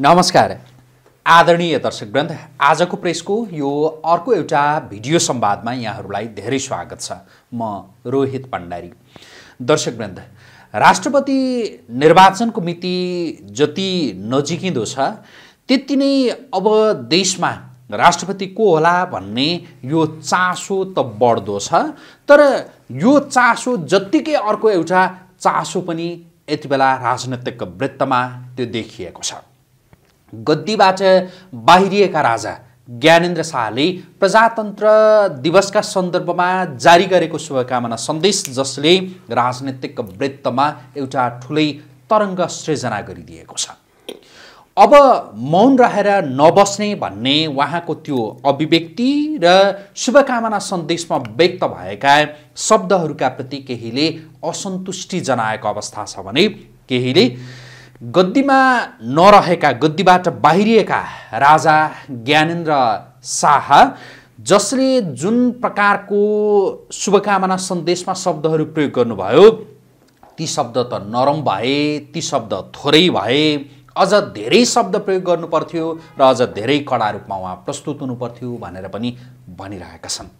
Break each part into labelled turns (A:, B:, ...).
A: नमस्कार आदरणीय दर्शक ग्रन्थ आजको प्रेसको यो अर्को एउटा भिडियो संवादमा यहाँहरूलाई धेरै स्वागत छ म रोहित पण्डारी दर्शक ग्रन्थ राष्ट्रपति निर्वाचनको मिति जति नजिकिँदो छ त्यति नै अब देशमा राष्ट्रपति को होला भन्ने यो चासो त बढ्दो छ तर यो चासो जत्तिकै अर्को एउटा चासो पनि यति बेला राजनैतिक वृत्तमा त्यो देखिएको छ गद्दीबाट बाहिरिएका राजा ज्ञानेन्द्र शाहले प्रजातन्त्र दिवसका सन्दर्भमा जारी गरेको शुभकामना सन्देश जसले राजनैतिक वृत्तमा एउटा ठुलै तरङ्ग सृजना गरिदिएको छ अब मौन रहेर नबस्ने भन्ने उहाँको त्यो अभिव्यक्ति र शुभकामना सन्देशमा व्यक्त भएका शब्दहरूका प्रति केहीले असन्तुष्टि जनाएको अवस्था छ भने केहीले गद्दीमा नरहेका गद्दीबाट बाहिरिएका राजा ज्ञानेन्द्र शाह जसले जुन प्रकारको शुभकामना सन्देशमा शब्दहरू प्रयोग गर्नुभयो ती शब्द त नरम भए ती शब्द थोरै भए अझ धेरै शब्द प्रयोग गर्नु पर्थ्यो र अझ धेरै कडा रूपमा उहाँ प्रस्तुत हुनुपर्थ्यो भनेर पनि भनिरहेका छन्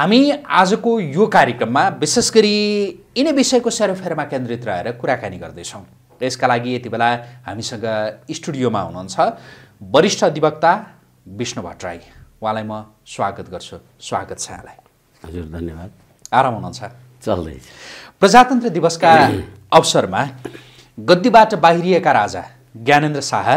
A: हामी आजको यो कार्यक्रममा विशेष गरी यिनै विषयको सेरोफेरमा केन्द्रित रहेर कुराकानी गर्दैछौँ र यसका लागि यति बेला हामीसँग स्टुडियोमा हुनुहुन्छ वरिष्ठ अधिवक्ता विष्णु भट्टराई उहाँलाई म स्वागत गर्छु स्वागत छ यहाँलाई
B: हजुर धन्यवाद
A: आराम हुनुहुन्छ चल्दै प्रजातन्त्र दिवसका अवसरमा गद्दीबाट बाहिरिएका राजा ज्ञानेन्द्र शाह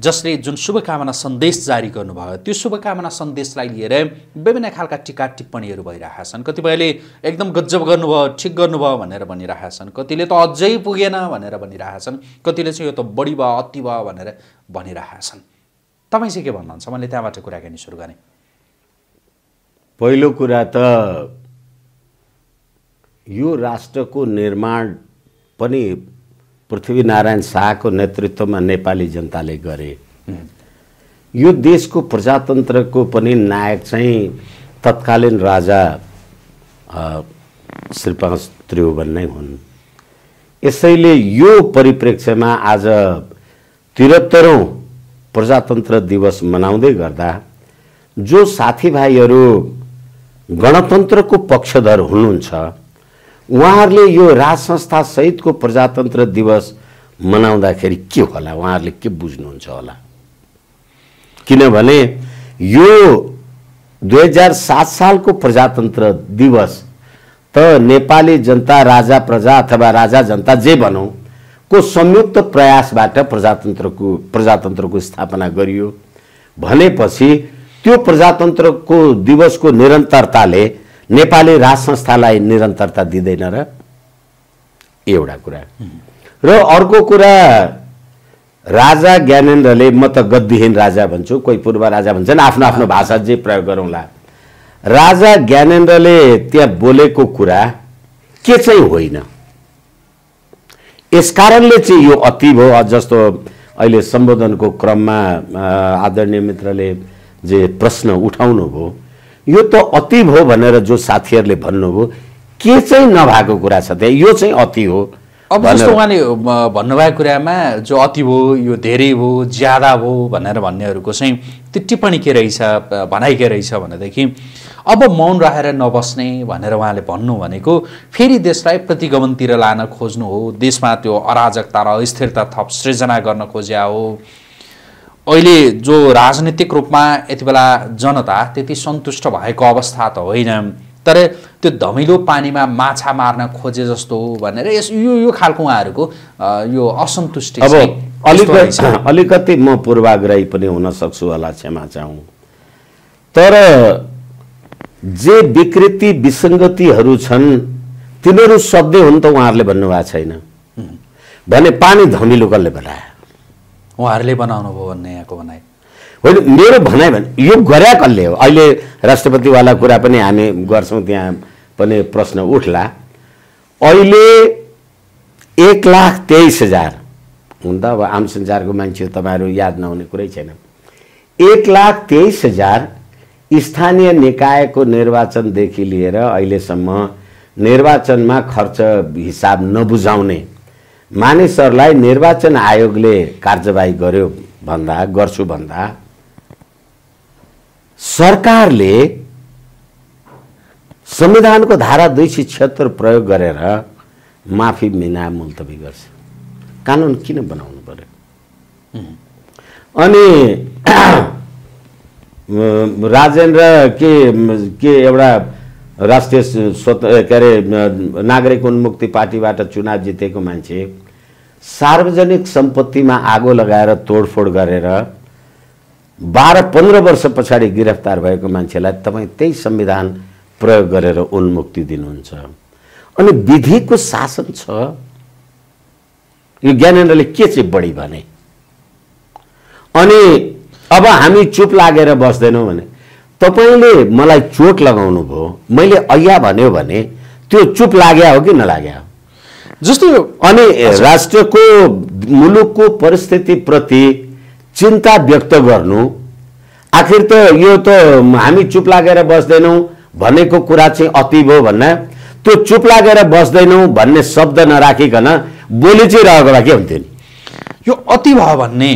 A: जसले जुन शुभकामना सन्देश जारी गर्नुभयो त्यो शुभकामना सन्देशलाई लिएर विभिन्न खालका टिका टिप्पणीहरू भइरहेका छन् कतिपयले एकदम गजब गर्नुभयो ठिक गर्नुभयो भनेर भनिरहेका छन् कतिले त अझै पुगेन भनेर भनिरहेका छन् कतिले चाहिँ यो त बढी भयो अति भयो भनेर भनिरहेका छन् तपाईँ चाहिँ के भन्नुहुन्छ मैले त्यहाँबाट कुराकानी सुरु गरेँ
B: पहिलो कुरा त यो राष्ट्रको निर्माण पनि पृथ्वीनारायण शाहको नेतृत्वमा नेपाली जनताले गरे यो देशको प्रजातन्त्रको पनि नायक चाहिँ तत्कालीन राजा श्रीपाश त्रिभुवन नै हुन् यसैले यो परिप्रेक्ष्यमा आज त्रिहत्तरौँ प्रजातन्त्र दिवस मनाउँदै गर्दा जो साथीभाइहरू गणतन्त्रको पक्षधर हुनुहुन्छ उहाँहरूले यो राज संस्थासहितको प्रजातन्त्र दिवस मनाउँदाखेरि के होला उहाँहरूले के बुझ्नुहुन्छ होला किनभने यो दुई हजार सात सालको प्रजातन्त्र दिवस त नेपाली जनता राजा प्रजा अथवा राजा जनता जे भनौँ को संयुक्त प्रयासबाट प्रजातन्त्रको प्रजातन्त्रको स्थापना गरियो भनेपछि त्यो प्रजातन्त्रको दिवसको निरन्तरताले नेपाली राज संस्थालाई निरन्तरता दिँदैन र एउटा कुरा र अर्को कुरा राजा ज्ञानेन्द्रले म त गद्दीहीन राजा भन्छु कोही पूर्व राजा भन्छन् आफ्नो आफ्नो भाषा जे प्रयोग गरौँला राजा ज्ञानेन्द्रले त्यहाँ बोलेको कुरा के चाहिँ होइन यसकारणले चाहिँ यो अति भयो जस्तो अहिले सम्बोधनको क्रममा आदरणीय मित्रले जे प्रश्न उठाउनु भयो यो त अति हो भनेर जो साथीहरूले भन्नुभयो के चाहिँ नभएको कुरा छ त्यहाँ यो चाहिँ अति हो अब जस्तो उहाँले
A: भन्नुभएको कुरामा जो अति भयो यो धेरै भयो ज्यादा भयो भनेर भन्नेहरूको चाहिँ त्यो टिप्पणी के रहेछ भनाइ के रहेछ भनेदेखि अब मौन राखेर नबस्ने भनेर उहाँले भन्नु भनेको फेरि देशलाई प्रतिगमनतिर लान खोज्नु हो देशमा त्यो अराजकता र अस्थिरता थप सृजना गर्न खोज्या हो अहिले जो राजनीतिक रूपमा यति बेला जनता त्यति सन्तुष्ट भएको अवस्था त होइन तर त्यो धमिलो पानीमा माछा मार्न खोजे जस्तो हो भनेर यस यो यो खालको उहाँहरूको यो असन्तुष्टि अब अलिकति अलिकति
B: म पूर्वाग्रही पनि हुन सक्छु होला क्षमा चाहँ तर जे विकृति विसङ्गतिहरू छन् तिनीहरू शब्दै हुन् त उहाँहरूले भन्नुभएको छैन भने पानी धमिलो कसले बनायो
A: उहाँहरूले बनाउनु भयो भन्ने यहाँको भनाइ
B: होइन मेरो भनाइ भने यो गरे कसले हो अहिले राष्ट्रपतिवाला कुरा पनि हामी गर्छौँ त्यहाँ पनि प्रश्न उठला अहिले एक लाख तेइस हजार हुन त अब आम संसारको मान्छे तपाईँहरू याद नहुने कुरै छैन एक लाख तेइस हजार स्थानीय निकायको निर्वाचनदेखि लिएर अहिलेसम्म निर्वाचनमा खर्च हिसाब नबुझाउने मानिसहरूलाई निर्वाचन आयोगले कार्यवाही गर्यो भन्दा गर्छु भन्दा सरकारले संविधानको धारा दुई सय छिहत्तर प्रयोग गरेर माफी मिना मुल्तवी गर्छ कानुन किन बनाउनु पर्यो अनि राजेन्द्र के के एउटा राष्ट्रिय स्वतन्त्र के अरे नागरिक उन्मुक्ति पार्टीबाट चुनाव जितेको मान्छे सार्वजनिक सम्पत्तिमा आगो लगाएर तोडफोड गरेर बाह्र पन्ध्र वर्ष पछाडि गिरफ्तार भएको मान्छेलाई तपाईँ त्यही संविधान प्रयोग गरेर उन्मुक्ति दिनुहुन्छ अनि विधिको शासन छ यो ज्ञानेन्द्रले के चाहिँ बढी भने अनि अब हामी चुप लागेर बस्दैनौँ भने तपाईँले मलाई चोट लगाउनु भयो मैले अया भन्यो भने त्यो चुप लाग्या हो कि नलाग्या हो जस्तो अनि राष्ट्रको मुलुकको परिस्थितिप्रति चिन्ता व्यक्त गर्नु आखिर त यो त हामी चुप लागेर बस्दैनौँ भनेको कुरा चाहिँ अति भयो भन्न त्यो चुप लागेर बस्दैनौँ भन्ने
A: शब्द नराखिकन
B: बोली चाहिँ रहेको भए
A: के हुन्थ्यो नि यो अति भयो भन्ने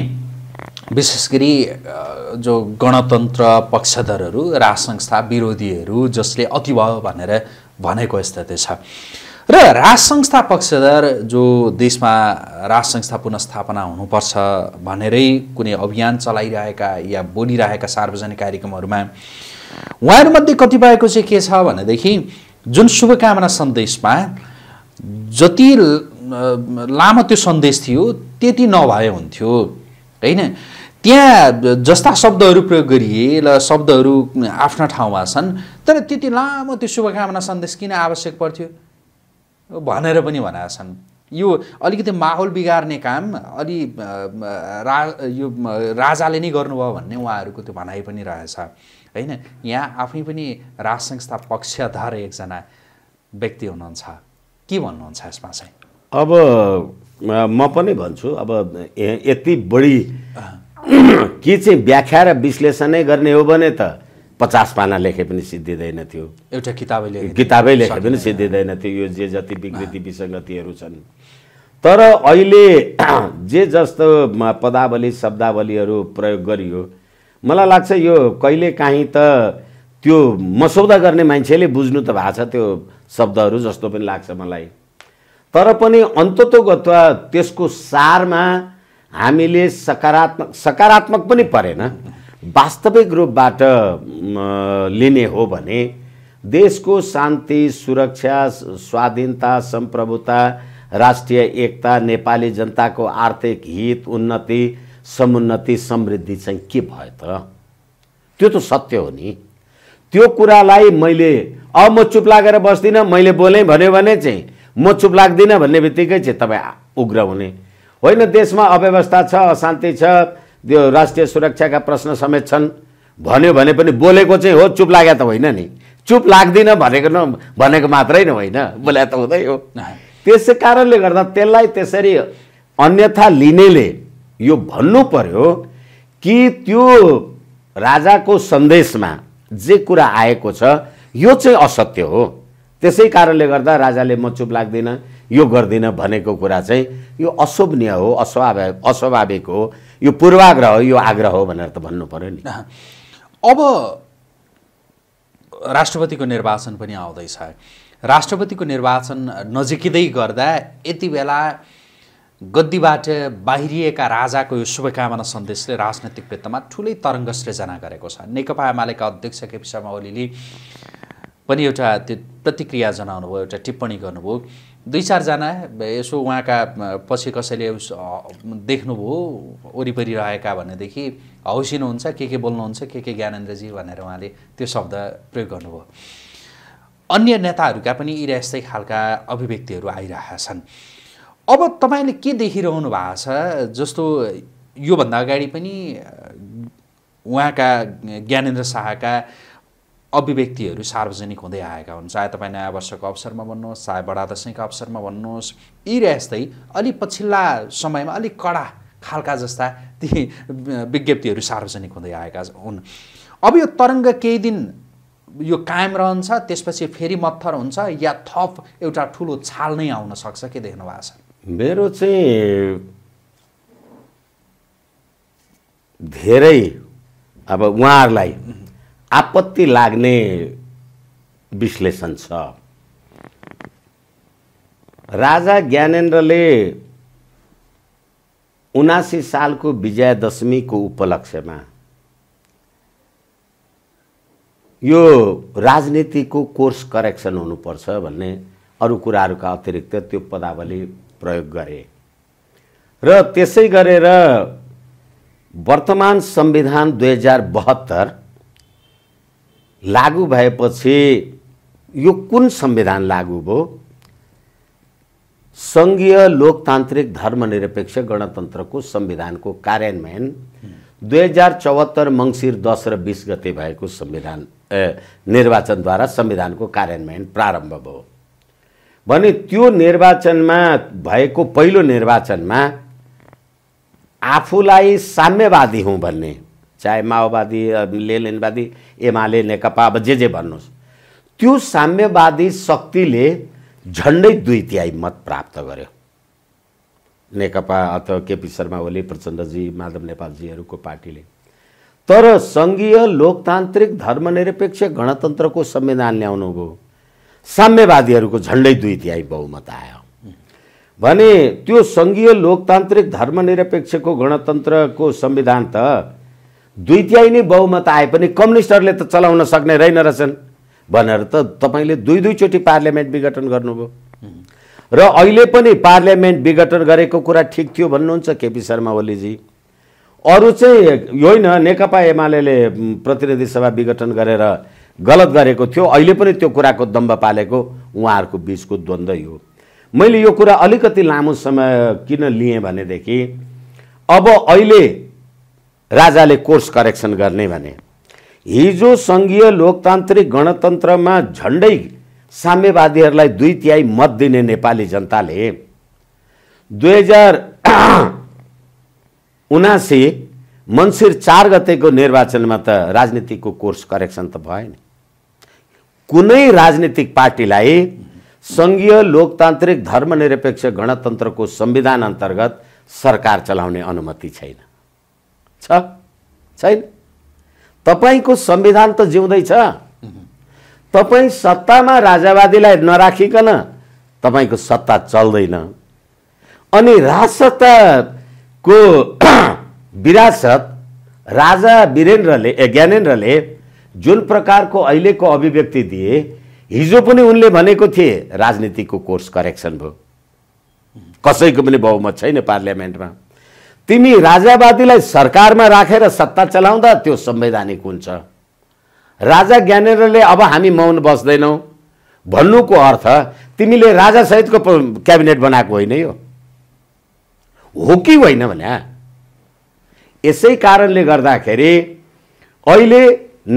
A: विशेष गरी जो गणतन्त्र पक्षधरहरू राज संस्था विरोधीहरू जसले अति भयो भनेर भनेको स्थिति छ र राज संस्था पक्षधर जो देशमा राज संस्था पुनस्थापना हुनुपर्छ भनेरै कुनै अभियान चलाइरहेका या बोलिरहेका सार्वजनिक कार्यक्रमहरूमा उहाँहरूमध्ये कतिपयको चाहिँ के छ भनेदेखि जुन शुभकामना सन्देशमा जति लामो त्यो सन्देश थियो त्यति नभए हुन्थ्यो होइन त्यहाँ जस्ता शब्दहरू प्रयोग गरिए र शब्दहरू आफ्ना ठाउँमा छन् तर त्यति लामो त्यो शुभकामना सन्देश किन आवश्यक पर्थ्यो भनेर पनि भनेका छन् यो अलिकति माहौल बिगार्ने काम अलि रा यो राजाले नै गर्नुभयो भन्ने उहाँहरूको त्यो भनाइ पनि रहेछ होइन यहाँ आफै पनि राजसंस्था संस्था पक्षधार एकजना व्यक्ति हुनुहुन्छ के भन्नुहुन्छ यसमा चाहिँ
B: अब म पनि भन्छु अब यति बढी के चाहिँ व्याख्या र विश्लेषणै गर्ने हो भने त पचास पाना लेखे पनि सिद्धिँदैन थियो
A: एउटा किताबै लेखे किताबै लेखे पनि
B: सिद्धिँदैन थियो यो जे जति विकृति विसङ्गतिहरू छन् तर अहिले जे जस्तो पदावली शब्दावलीहरू प्रयोग गरियो मलाई लाग्छ यो कहिले कहिलेकाहीँ त त्यो मसौदा गर्ने मान्छेले बुझ्नु त भएको छ त्यो शब्दहरू जस्तो पनि लाग्छ मलाई तर पनि अन्ततोगत त्यसको सारमा हामीले सकारात्मक सकारात्मक पनि परेन वास्तविक रूपबाट लिने हो भने देशको शान्ति सुरक्षा स्वाधीनता सम्प्रभुता राष्ट्रिय एकता नेपाली जनताको आर्थिक हित उन्नति समुन्नति समृद्धि चाहिँ के भयो त त्यो त सत्य हो नि त्यो कुरालाई मैले अब म चुप लागेर बस्दिनँ मैले बोलेँ भन्यो भने चाहिँ म चुप लाग्दिनँ भन्ने बित्तिकै चाहिँ तपाईँ उग्र हुने होइन देशमा अव्यवस्था छ अशान्ति छ त्यो राष्ट्रिय सुरक्षाका प्रश्न समेत छन् भन्यो भने पनि बोलेको चाहिँ हो चुप लाग्यो त होइन नि चुप लाग्दिनँ भनेको न भनेको मात्रै न होइन बोल्या त हुँदै हो त्यसै कारणले गर्दा त्यसलाई त्यसरी अन्यथा लिनेले यो भन्नु पर्यो कि त्यो राजाको सन्देशमा जे कुरा आएको छ यो चाहिँ असत्य हो त्यसै कारणले गर्दा राजाले म चुप लाग्दिनँ यो गर्दिनँ भनेको कुरा चाहिँ यो अशोभनीय हो अस्वाभाविक अस्वाभाविक हो यो पूर्वाग्रह हो यो आग्रह हो भनेर त भन्नु पऱ्यो नि
A: अब राष्ट्रपतिको निर्वाचन पनि आउँदैछ राष्ट्रपतिको निर्वाचन नजिकिँदै गर्दा यति बेला गद्दीबाट बाहिरिएका राजाको यो शुभकामना सन्देशले राजनैतिक वृत्तमा ठुलै तरङ्ग सृजना गरेको छ नेकपा एमालेका अध्यक्ष केपी शर्मा ओलीले पनि एउटा त्यो प्रतिक्रिया जनाउनुभयो एउटा टिप्पणी गर्नुभयो दुई चारजना यसो उहाँका पछि कसैले देख्नुभयो वरिपरि रहेका भनेदेखि हौसिनुहुन्छ हुन्छ के के बोल्नुहुन्छ के के ज्ञानेन्द्रजी भनेर उहाँले त्यो शब्द प्रयोग गर्नुभयो अन्य नेताहरूका पनि यी यस्तै खालका अभिव्यक्तिहरू आइरहेका छन् अब तपाईँले के देखिरहनु भएको छ जस्तो योभन्दा अगाडि पनि उहाँका ज्ञानेन्द्र शाहका अभिव्यक्तिहरू सार्वजनिक हुँदै आएका हुन् चाहे तपाईँ नयाँ वर्षको अवसरमा भन्नुहोस् चाहे बडा दसैँको अवसरमा भन्नुहोस् यी यस्तै अलिक पछिल्ला समयमा अलिक कडा खालका जस्ता ती विज्ञप्तिहरू सार्वजनिक हुँदै आएका हुन् अब यो तरङ्ग केही दिन यो कायम रहन्छ त्यसपछि फेरि मत्थर हुन्छ या थप एउटा ठुलो छाल नै आउन सक्छ के देख्नु भएको छ
B: मेरो चाहिँ धेरै अब उहाँहरूलाई आपत्ति लाग्ने विश्लेषण छ राजा ज्ञानेन्द्रले उनासी सालको विजयादशमीको उपलक्ष्यमा यो राजनीतिको कोर्स करेक्सन हुनुपर्छ भन्ने अरू कुराहरूका अतिरिक्त त्यो पदावली प्रयोग गरे र त्यसै गरेर वर्तमान संविधान दुई हजार बहत्तर लागू भएपछि यो कुन संविधान लागू भयो सङ्घीय लोकतान्त्रिक धर्मनिरपेक्ष गणतन्त्रको संविधानको कार्यान्वयन दुई हजार चौहत्तर मङ्सिर दस र बिस गते भएको संविधान निर्वाचनद्वारा संविधानको कार्यान्वयन प्रारम्भ भयो भने त्यो निर्वाचनमा भएको पहिलो निर्वाचनमा आफूलाई साम्यवादी हुँ भन्ने चाहे माओवादी लेनवादी एमाले नेकपा अब जे जे भन्नुहोस् त्यो साम्यवादी शक्तिले झन्डै दुई तिहाई मत प्राप्त गर्यो नेकपा अथवा केपी शर्मा ओली प्रचण्डजी माधव नेपालजीहरूको पार्टीले तर सङ्घीय लोकतान्त्रिक धर्मनिरपेक्ष गणतन्त्रको संविधान ल्याउनु भयो साम्यवादीहरूको झन्डै दुई तिहाई बहुमत आयो भने त्यो सङ्घीय लोकतान्त्रिक धर्मनिरपेक्षको गणतन्त्रको संविधान त दुई तिहाई नै बहुमत आए पनि कम्युनिस्टहरूले त चलाउन सक्ने रहेन रहेछन् भनेर त तपाईँले दुई दुईचोटि पार्लियामेन्ट विघटन गर्नुभयो र अहिले पनि पार्लियामेन्ट विघटन गरेको कुरा ठिक थियो भन्नुहुन्छ केपी शर्मा ओलीजी अरू चाहिँ होइन नेकपा एमाले प्रतिनिधि सभा विघटन गरेर गलत गरेको थियो अहिले पनि त्यो कुराको दम्ब पालेको उहाँहरूको बिचको द्वन्द्व हो मैले यो कुरा अलिकति लामो समय किन लिएँ भनेदेखि अब अहिले राजाले कोर्स करेक्सन गर्ने भने हिजो सङ्घीय लोकतान्त्रिक गणतन्त्रमा झन्डै साम्यवादीहरूलाई दुई तिहाई मत दिने नेपाली जनताले दुई हजार उनासी मन्सिर चार गतेको निर्वाचनमा त राजनीतिको कोर्स करेक्सन त भएन कुनै राजनीतिक पार्टीलाई सङ्घीय लोकतान्त्रिक धर्मनिरपेक्ष गणतन्त्रको संविधान अन्तर्गत सरकार चलाउने अनुमति छैन छ छैन तपाईँको संविधान त जिउँदैछ तपाईँ सत्तामा राजावादीलाई नराखिकन तपाईँको सत्ता चल्दैन अनि राजसत्ताको विरासत राजा वीरेन्द्रले ज्ञानेन्द्रले जुन प्रकारको अहिलेको अभिव्यक्ति दिए हिजो पनि उनले भनेको थिए राजनीतिको कोर्स करेक्सन भयो कसैको पनि बहुमत छैन पार्लियामेन्टमा तिमी राजावादीलाई सरकारमा राखेर रा सत्ता चलाउँदा त्यो संवैधानिक हुन्छ राजा ज्ञानेन्द्रले अब हामी मौन बस्दैनौँ भन्नुको अर्थ तिमीले राजासहितको क्याबिनेट बनाएको होइन यो हो कि होइन भने यसै कारणले गर्दाखेरि अहिले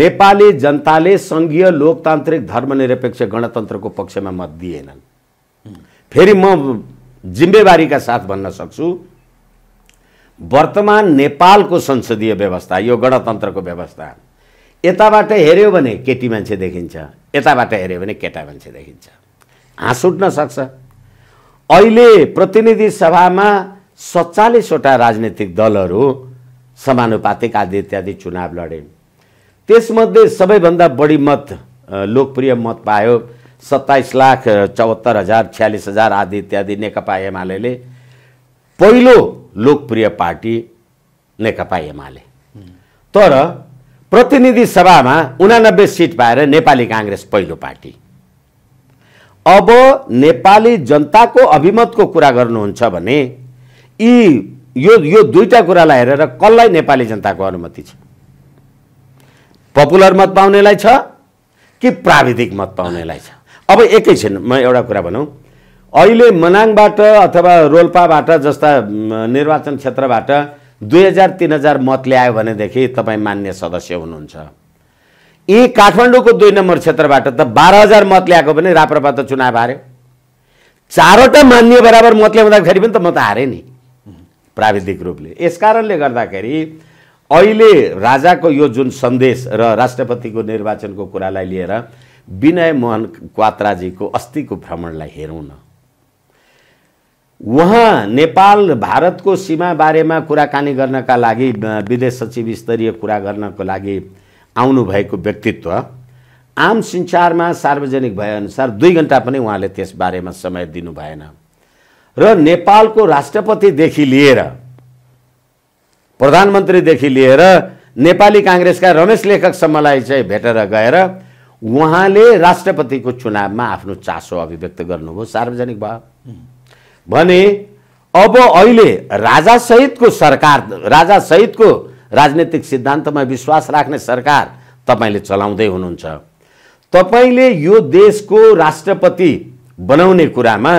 B: नेपाली जनताले सङ्घीय लोकतान्त्रिक धर्मनिरपेक्ष गणतन्त्रको पक्षमा मत दिएनन् फेरि म जिम्मेवारीका साथ भन्न सक्छु वर्तमान नेपालको संसदीय व्यवस्था यो गणतन्त्रको व्यवस्था यताबाट हेऱ्यो भने केटी मान्छे देखिन्छ यताबाट हेऱ्यो भने केटा मान्छे देखिन्छ हाँस उठ्न सक्छ अहिले प्रतिनिधि सभामा सत्तालिसवटा राजनैतिक दलहरू समानुपातिक आदि इत्यादि चुनाव लडे त्यसमध्ये सबैभन्दा बढी मत लोकप्रिय मत पायो सत्ताइस लाख चौहत्तर हजार छ्यालिस हजार आदि इत्यादि नेकपा एमाले पहिलो लोकप्रिय पार्टी नेकपा एमाले तर प्रतिनिधि सभामा उनानब्बे सिट पाएर नेपाली काङ्ग्रेस पहिलो पार्टी अब नेपाली जनताको अभिमतको कुरा गर्नुहुन्छ भने यी यो यो दुईवटा कुरालाई हेरेर कसलाई नेपाली जनताको अनुमति छ पपुलर मत पाउनेलाई छ कि प्राविधिक मत पाउनेलाई छ अब एकैछिन म एउटा कुरा भनौँ अहिले मनाङबाट अथवा रोल्पाबाट जस्ता निर्वाचन क्षेत्रबाट दुई हजार तिन हजार मत ल्यायो भनेदेखि तपाईँ मान्य सदस्य हुनुहुन्छ यी काठमाडौँको दुई नम्बर क्षेत्रबाट त बाह्र हजार मत ल्याएको पनि राप्रपा त चुनाव हार्यो चारवटा मान्य बराबर मत ल्याउँदाखेरि पनि त म त हारेँ नि प्राविधिक रूपले यस कारणले गर्दाखेरि अहिले राजाको यो जुन सन्देश र राष्ट्रपतिको निर्वाचनको कुरालाई लिएर विनय मोहन क्वात्राजीको अस्तिको भ्रमणलाई हेरौँ न उहाँ नेपाल भारतको सीमा बारेमा कुराकानी गर्नका लागि विदेश सचिव स्तरीय कुरा गर्नको लागि आउनुभएको व्यक्तित्व आम सञ्चारमा सार्वजनिक भएअनुसार दुई घन्टा पनि उहाँले त्यस बारेमा समय दिनु भएन र नेपालको राष्ट्रपतिदेखि लिएर प्रधानमन्त्रीदेखि लिएर नेपाली काङ्ग्रेसका रमेश लेखकसम्मलाई चाहिँ भेटेर गएर उहाँले राष्ट्रपतिको चुनावमा आफ्नो चासो अभिव्यक्त गर्नुभयो सार्वजनिक भयो भने अब अहिले राजासहितको सरकार राजासहितको राजनैतिक सिद्धान्तमा विश्वास राख्ने सरकार तपाईँले चलाउँदै हुनुहुन्छ तपाईँले यो देशको राष्ट्रपति बनाउने कुरामा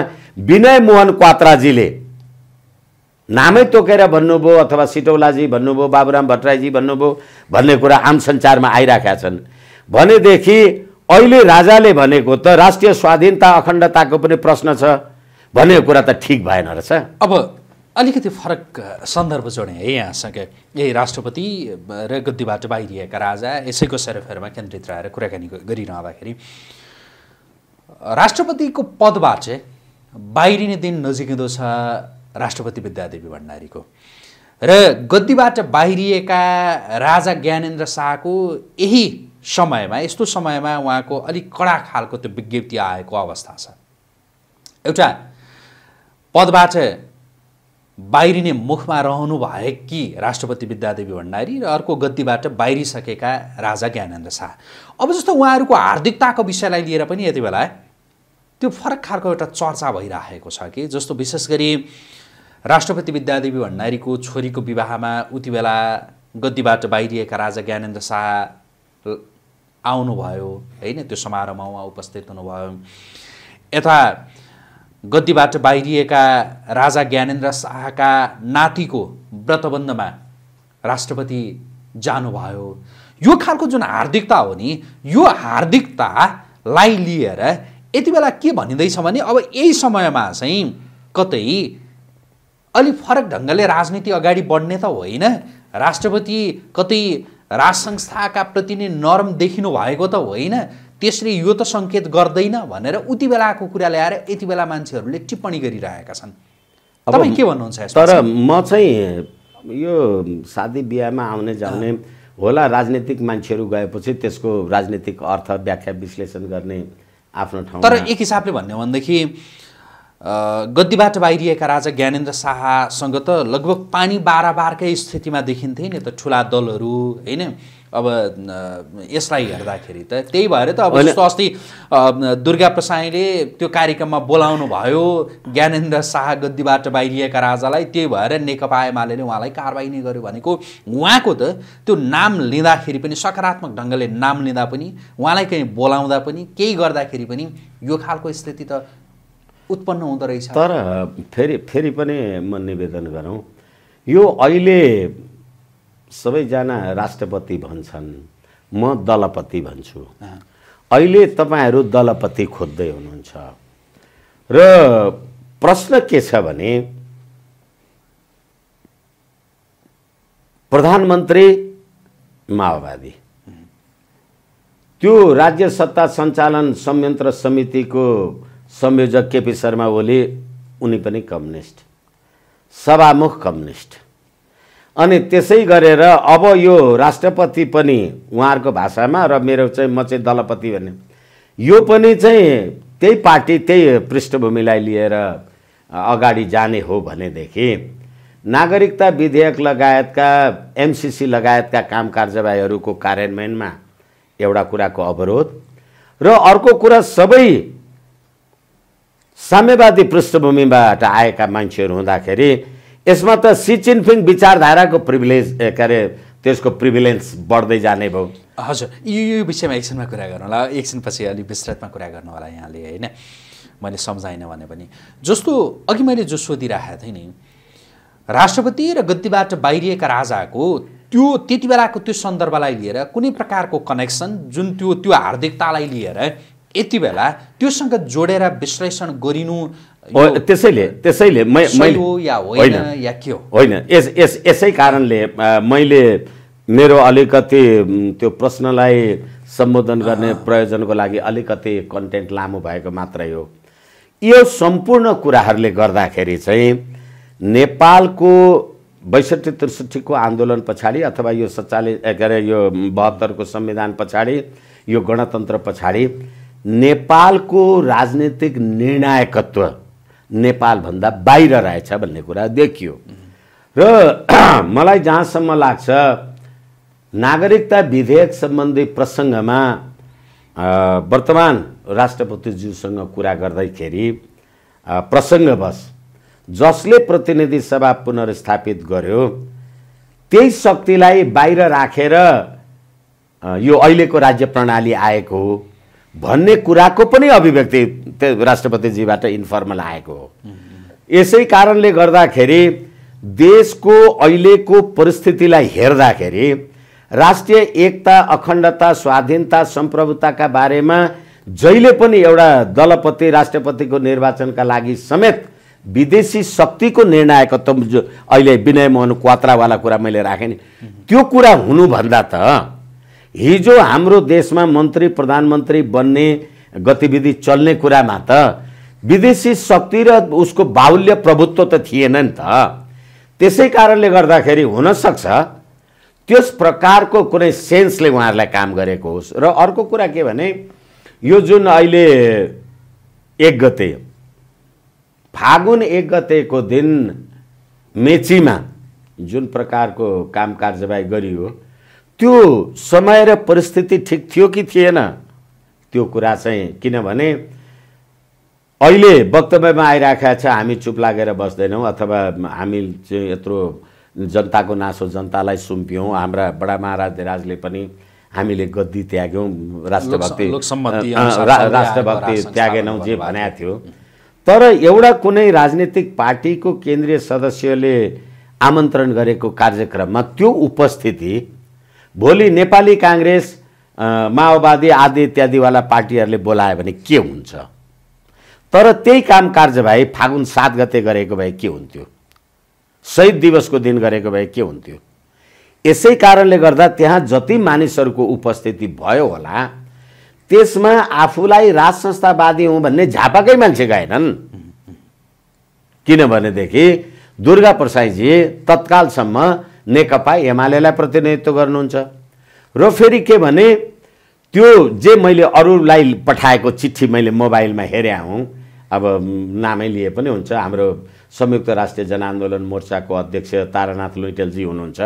B: विनय मोहन क्वात्राजीले नामै तोकेर भन्नुभयो अथवा सिटौलाजी भन्नुभयो बाबुराम भट्टराईजी भन्नुभयो भन्ने कुरा आम सञ्चारमा आइराखेका छन् भनेदेखि अहिले राजाले भनेको त राष्ट्रिय स्वाधीनता अखण्डताको पनि प्रश्न छ भन्ने कुरा त ठिक भएन रहेछ
A: अब अलिकति फरक सन्दर्भ जोडेँ है यहाँसँग यही राष्ट्रपति र गद्दीबाट बाहिरिएका राजा यसैको सेरोफेरोमा केन्द्रित रहेर कुराकानी गरिरहँदाखेरि राष्ट्रपतिको पदबाट बाहिरिने दिन नजिकिँदो छ राष्ट्रपति विद्यादेवी भण्डारीको र गद्दीबाट बाहिरिएका राजा ज्ञानेन्द्र शाहको यही समयमा यस्तो समयमा उहाँको अलिक कडा खालको त्यो विज्ञप्ति आएको अवस्था छ एउटा पदबाट बाहिरिने मुखमा रहनु कि राष्ट्रपति विद्यादेवी भण्डारी र अर्को गद्दीबाट बाहिरिसकेका राजा ज्ञानेन्द्र शाह अब जस्तो उहाँहरूको हार्दिकताको विषयलाई लिएर पनि यति बेला त्यो फरक खालको एउटा चर्चा भइराखेको छ कि जस्तो विशेष गरी राष्ट्रपति विद्यादेवी भण्डारीको छोरीको विवाहमा उति बेला गद्दीबाट बाहिरिएका राजा ज्ञानेन्द्र शाह आउनुभयो होइन त्यो समारोहमा उहाँ उपस्थित हुनुभयो यता गद्दीबाट बाहिरिएका राजा ज्ञानेन्द्र शाहका नातिको व्रतबन्धमा राष्ट्रपति जानुभयो यो खालको जुन हार्दिकता हो नि यो हार्दिकतालाई लिएर यति बेला के भनिँदैछ भने अब यही समयमा चाहिँ कतै अलिक फरक ढङ्गले राजनीति अगाडि बढ्ने त होइन राष्ट्रपति कतै राज संस्थाका प्रति नै नरम देखिनु भएको त होइन त्यसले यो त सङ्केत गर्दैन भनेर उति बेलाको कुरा ल्याएर यति बेला मान्छेहरूले टिप्पणी गरिरहेका छन् तपाईँ के भन्नुहुन्छ तर म
B: चाहिँ यो शादी बिहामा आउने जाउने होला राजनीतिक मान्छेहरू गएपछि त्यसको राजनीतिक अर्थ व्याख्या विश्लेषण गर्ने आफ्नो ठाउँ तर एक
A: हिसाबले भन्यो भनेदेखि गद्दीबाट बाहिरिएका राजा ज्ञानेन्द्र शाहसँग त लगभग पानी बारकै स्थितिमा देखिन्थे नि त ठुला दलहरू होइन अब यसलाई हेर्दाखेरि त त्यही भएर त अब जस्तो अस्ति दुर्गा प्रसाईले त्यो कार्यक्रममा बोलाउनु भयो ज्ञानेन्द्र शाह गद्दीबाट बाहिरिएका राजालाई त्यही भएर नेकपा एमाले उहाँलाई कारवाही नै गर्यो भनेको उहाँको त त्यो नाम लिँदाखेरि पनि सकारात्मक ढङ्गले नाम लिँदा पनि उहाँलाई कहीँ बोलाउँदा पनि केही गर्दाखेरि पनि यो खालको स्थिति त उत्पन्न हुँदो रहेछ तर
B: फेरि फेरि पनि म निवेदन गरौँ यो अहिले सबैजना राष्ट्रपति भन्छन् म दलपति भन्छु अहिले तपाईँहरू दलपति खोज्दै हुनुहुन्छ र प्रश्न के छ भने प्रधानमन्त्री माओवादी त्यो राज्य सत्ता सञ्चालन संयन्त्र समितिको संयोजक केपी शर्मा ओली उनी पनि कम्युनिस्ट सभामुख कम्युनिस्ट अनि त्यसै गरेर अब यो राष्ट्रपति पनि उहाँहरूको भाषामा र मेरो चाहिँ म चाहिँ दलपति भन्ने यो पनि चाहिँ त्यही पार्टी त्यही पृष्ठभूमिलाई लिएर अगाडि जाने हो भनेदेखि नागरिकता विधेयक लगायतका एमसिसी लगायतका काम कार्यवाहीहरूको कार्यान्वयनमा एउटा कुराको अवरोध र अर्को कुरा सबै साम्यवादी पृष्ठभूमिबाट आएका मान्छेहरू हुँदाखेरि यसमा त सी चिनफिङ विचारधाराको प्रिभिलेज के अरे त्यसको प्रिभिलेन्स बढ्दै जाने भयो
A: हजुर यो विषयमा एकछिनमा कुरा गर्नु होला एकछिनपछि अलिक विस्तृतमा कुरा गर्नु होला यहाँले होइन मैले सम्झाइनँ भने पनि जस्तो अघि मैले जो सोधिरहेको थिएँ नि राष्ट्रपति र गद्दीबाट बाहिरिएका राजाको त्यो त्यति बेलाको त्यो सन्दर्भलाई लिएर कुनै प्रकारको कनेक्सन जुन त्यो त्यो हार्दिकतालाई लिएर यति बेला त्योसँग जोडेर विश्लेषण गरिनु त्यसैले
B: त्यसैले होइन यस यस यसै कारणले मैले मेरो अलिकति त्यो प्रश्नलाई सम्बोधन गर्ने प्रयोजनको लागि अलिकति कन्टेन्ट लामो भएको मात्रै हो यो सम्पूर्ण कुराहरूले गर्दाखेरि चाहिँ नेपालको बैसठी त्रिसठीको आन्दोलन पछाडि अथवा यो सत्तालिस के अरे यो बहत्तरको संविधान पछाडि यो गणतन्त्र पछाडि नेपालको राजनीतिक निर्णायकत्व नेपालभन्दा बाहिर रहेछ भन्ने कुरा देखियो र मलाई जहाँसम्म लाग्छ नागरिकता विधेयक सम्बन्धी प्रसङ्गमा वर्तमान राष्ट्रपतिज्यूसँग कुरा गर्दैखेरि प्रसङ्गवश जसले प्रतिनिधि सभा पुनर्स्थापित गर्यो त्यही शक्तिलाई बाहिर राखेर रा, यो अहिलेको राज्य प्रणाली आएको हो भन्ने कुराको पनि अभिव्यक्ति राष्ट्रपतिजीबाट इन्फर्मल आएको हो यसै कारणले गर्दाखेरि देशको अहिलेको परिस्थितिलाई हेर्दाखेरि राष्ट्रिय एकता अखण्डता स्वाधीनता सम्प्रभुताका बारेमा जहिले पनि एउटा दलपति राष्ट्रपतिको निर्वाचनका लागि समेत विदेशी शक्तिको निर्णायकत्व अहिले विनय मोहन क्वात्रावाला कुरा मैले राखेँ नि त्यो कुरा हुनुभन्दा त हिजो हाम्रो देशमा मन्त्री प्रधानमन्त्री बन्ने गतिविधि चल्ने कुरामा त विदेशी शक्ति र उसको बाहुल्य प्रभुत्व त थिएन नि त त्यसै कारणले गर्दाखेरि हुनसक्छ त्यस प्रकारको कुनै सेन्सले उहाँहरूलाई काम गरेको होस् र अर्को कुरा के भने यो जुन अहिले एक गते फागुन एक गतेको दिन मेचीमा जुन प्रकारको काम कार्यवाही गरियो त्यो समय र परिस्थिति ठिक थियो कि थिएन त्यो कुरा चाहिँ किनभने अहिले वक्तव्यमा आइराखेका छ हामी चुप लागेर बस्दैनौँ अथवा हामी चाहिँ यत्रो जनताको नासो जनतालाई सुम्प्यौँ हाम्रा बडा महाराज महाराजले पनि हामीले गद्दी त्याग्यौँ राष्ट्रभक्ति राष्ट्रभक्ति त्यागेनौँ जे भनेको थियो तर एउटा कुनै राजनीतिक पार्टीको केन्द्रीय सदस्यले आमन्त्रण गरेको कार्यक्रममा त्यो उपस्थिति भोलि नेपाली काङ्ग्रेस माओवादी आदि इत्यादिवाला पार्टीहरूले बोलायो भने के हुन्छ तर त्यही काम कार्यवाही फागुन सात गते गरेको भए के हुन्थ्यो शहीद दिवसको दिन गरेको भए के हुन्थ्यो यसै कारणले गर्दा त्यहाँ जति मानिसहरूको उपस्थिति भयो होला त्यसमा आफूलाई राज संस्थावादी हुँ भन्ने झापाकै मान्छे गएनन् किनभनेदेखि दुर्गा प्रसाईजी तत्कालसम्म नेकपा एमालेलाई प्रतिनिधित्व गर्नुहुन्छ र फेरि के भने त्यो जे मैले अरूलाई पठाएको चिठी मैले मोबाइलमा हेरेँ हुँ अब नामै लिए पनि हुन्छ हाम्रो संयुक्त राष्ट्रिय जनआन्दोलन मोर्चाको अध्यक्ष तारानाथ लुइटेलजी हुनुहुन्छ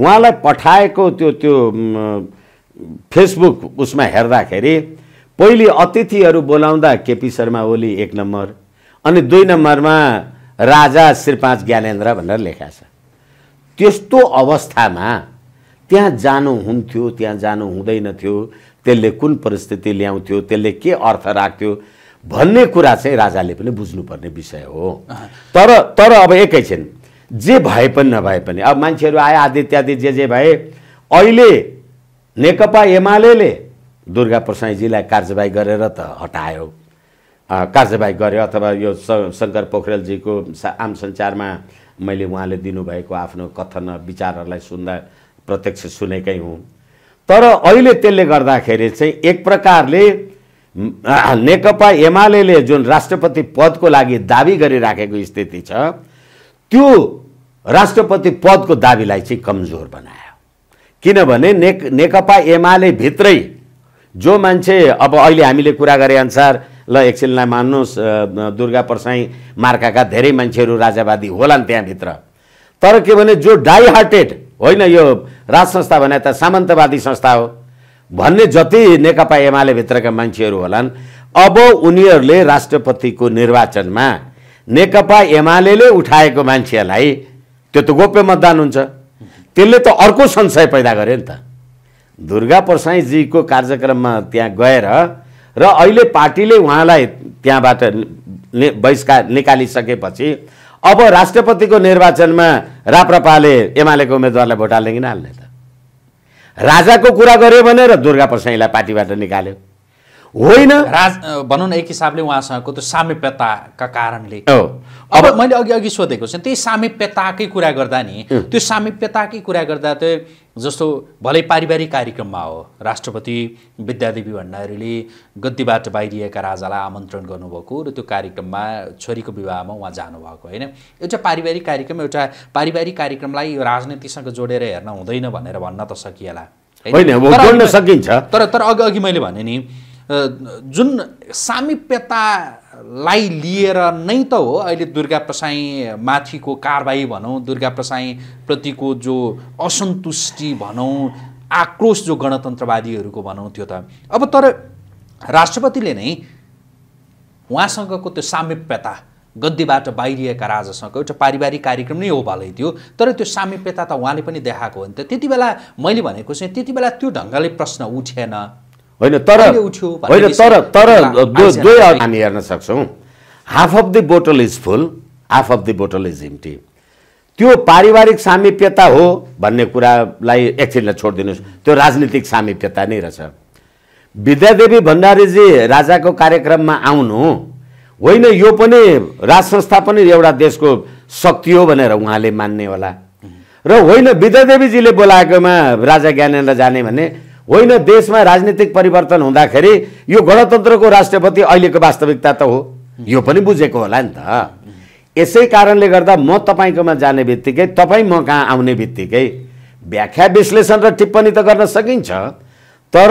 B: उहाँलाई पठाएको त्यो त्यो फेसबुक उसमा हेर्दाखेरि पहिले अतिथिहरू बोलाउँदा केपी शर्मा ओली एक नम्बर अनि दुई नम्बरमा राजा श्रीपाँच ज्ञानेन्द्र भनेर लेखाएको छ त्यस्तो अवस्थामा त्यहाँ जानु हुन्थ्यो त्यहाँ जानु हुँदैन थियो त्यसले कुन परिस्थिति ल्याउँथ्यो त्यसले के अर्थ राख्थ्यो भन्ने कुरा चाहिँ राजाले पनि बुझ्नुपर्ने विषय हो तर तर अब एकैछिन जे भए पनि नभए पनि अब मान्छेहरू आए आदि इत्यादि जे जे भए अहिले नेकपा एमाले दुर्गा प्रसाईजीलाई कार्यवाही गरेर त हटायो कार्यवाही गर्यो अथवा यो शङ्कर पोखरेलजीको आम सञ्चारमा मैले उहाँले दिनुभएको आफ्नो कथन विचारहरूलाई सुन्दा प्रत्यक्ष सुनेकै हुँ तर अहिले त्यसले गर्दाखेरि चाहिँ एक प्रकारले नेकपा एमाले जुन राष्ट्रपति पदको लागि दावी गरिराखेको स्थिति छ त्यो राष्ट्रपति पदको दावीलाई चाहिँ कमजोर बनायो किनभने नेक नेकपा एमाले भित्रै जो मान्छे अब अहिले हामीले कुरा गरे अनुसार ल एकछिनलाई मान्नुहोस् दुर्गा परसाई मार्काका धेरै मान्छेहरू राजावादी होलान् त्यहाँभित्र तर के भने जो डाई हार्टेड होइन यो राज संस्था भने त सामन्तवादी संस्था हो भन्ने जति नेकपा एमाले भित्रका मान्छेहरू होलान् अब उनीहरूले राष्ट्रपतिको निर्वाचनमा नेकपा एमाले उठाएको मान्छेलाई त्यो त गोप्य मतदान हुन्छ त्यसले त अर्को संशय पैदा गर्यो नि त दुर्गा प्रसाईजीको कार्यक्रममा त्यहाँ गएर र अहिले पार्टीले उहाँलाई त्यहाँबाट ने बहिष्कार निकालिसकेपछि अब राष्ट्रपतिको निर्वाचनमा राप्रपाले एमालेको उम्मेदवारलाई भोट हाल्ने कि नहाल्ने त राजाको कुरा गर्यो भनेर दुर्गा प्रसाईलाई पार्टीबाट निकाल्यो होइन
A: राज भनौँ न एक हिसाबले उहाँसँगको त्यो सामिप्यताका कारणले हो अब मैले अघि अघि सोधेको छु त्यही सामिप्यताकै कुरा गर्दा नि त्यो सामिप्यताकै कुरा गर्दा त जस्तो भलै पारिवारिक कार्यक्रममा हो राष्ट्रपति विद्यादेवी भण्डारीले गद्दीबाट बाहिरिएका राजालाई आमन्त्रण गर्नुभएको र त्यो कार्यक्रममा छोरीको विवाहमा उहाँ जानुभएको होइन एउटा पारिवारिक कार्यक्रम एउटा पारिवारिक कार्यक्रमलाई यो राजनीतिसँग जोडेर हेर्न हुँदैन भनेर भन्न त सकिएला सकिन्छ तर तर अघि अघि मैले भने नि जुन सामिप्यता लाई लिएर नै त हो अहिले दुर्गा प्रसाई माथिको कारबाही भनौँ दुर्गा प्रसाई प्रतिको जो असन्तुष्टि भनौँ आक्रोश जो गणतन्त्रवादीहरूको भनौँ त्यो त अब तर राष्ट्रपतिले नै उहाँसँगको त्यो सामिप्यता गद्दीबाट बाहिरिएका राजासँग एउटा पारिवारिक कार्यक्रम नै हो भलै थियो तर त्यो सामिप्यता त उहाँले पनि देखाएको हो नि त त्यति बेला मैले भनेको चाहिँ त्यति बेला त्यो ढङ्गले प्रश्न उठेन
B: होइन तर होइन तर तर दुवै हामी हेर्न सक्छौँ half of the bottle is full half of the bottle is empty त्यो पारिवारिक सामिप्यता हो भन्ने कुरालाई एकछिनलाई छोडिदिनुहोस् त्यो राजनीतिक सामिप्यता नै रहेछ विद्यादेवी भण्डारीजी राजाको कार्यक्रममा आउनु होइन यो पनि राज संस्था पनि एउटा देशको शक्ति हो भनेर उहाँले मान्ने होला र होइन विद्यादेवीजीले बोलाएकोमा राजा ज्ञानेन्द्र जाने भने होइन देशमा राजनीतिक परिवर्तन हुँदाखेरि यो गणतन्त्रको राष्ट्रपति अहिलेको वास्तविकता त हो यो पनि बुझेको होला नि त यसै कारणले गर्दा म तपाईँकोमा जाने बित्तिकै तपाईँ म कहाँ आउने बित्तिकै व्याख्या विश्लेषण र टिप्पणी त गर्न सकिन्छ तर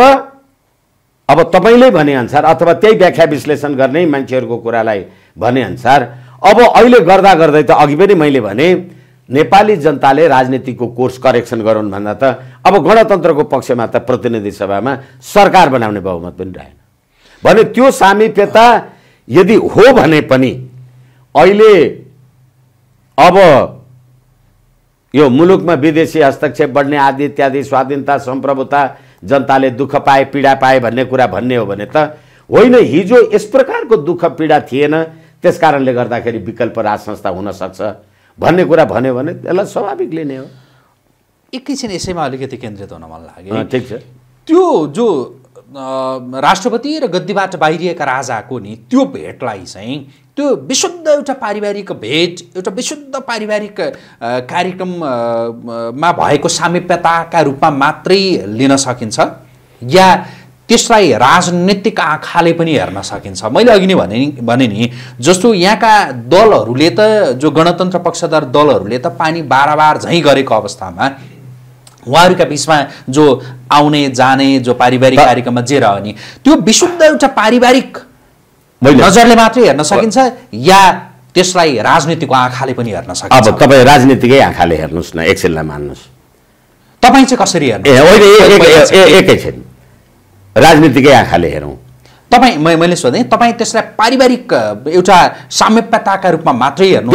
B: अब तपाईँले भनेअनुसार अथवा त्यही व्याख्या विश्लेषण गर्ने मान्छेहरूको कुरालाई भनेअनुसार अब अहिले गर्दा गर्दै त अघि पनि मैले भने नेपाली जनताले राजनीतिको कोर्स करेक्सन गराउनु भन्दा त अब गणतन्त्रको पक्षमा त प्रतिनिधि सभामा सरकार बनाउने बहुमत पनि रहेन भने त्यो सामिप्यता यदि हो भने पनि अहिले अब यो मुलुकमा विदेशी हस्तक्षेप बढ्ने आदि इत्यादि स्वाधीनता सम्प्रभुता जनताले दुःख पाए पीडा पाए भन्ने कुरा भन्ने हो भने त होइन हिजो यस प्रकारको दुःख पीडा थिएन त्यस कारणले गर्दाखेरि विकल्प राज संस्था हुनसक्छ भन्ने कुरा भन्यो भने
A: त्यसलाई स्वाभाविक लिने हो एकैछिन यसैमा अलिकति केन्द्रित हुन मन लाग्यो ठिक छ त्यो जो राष्ट्रपति र गद्दीबाट बाहिरिएका राजाको नि त्यो भेटलाई चाहिँ त्यो विशुद्ध एउटा पारिवारिक भेट एउटा विशुद्ध पारिवारिक कार्यक्रममा भएको सामिप्यताका रूपमा मात्रै लिन सकिन्छ या त्यसलाई राजनैतिक आँखाले पनि हेर्न सकिन्छ मैले अघि नै भने भने नि जस्तो यहाँका दलहरूले त जो गणतन्त्र पक्षधार दलहरूले त पानी बाराबार झैँ गरेको अवस्थामा उहाँहरूका बिचमा जो आउने जाने जो पारिवारिक कार्यक्रममा जे रह्यो नि त्यो विशुद्ध एउटा पारिवारिक नजरले मात्रै हेर्न सकिन्छ या त्यसलाई राजनीतिको आँखाले पनि हेर्न सकिन्छ अब
B: तपाईँ राजनीतिकै आँखाले हेर्नुहोस् न एकछिनलाई मान्नुहोस्
A: तपाईँ चाहिँ कसरी हेर्नु एकैछिन
B: राजनीतिकै आँखाले हेरौँ
A: तपाईँ मैले सोधेँ तपाईँ त्यसलाई पारिवारिक एउटा साम्यताका रूपमा मात्रै हेर्नु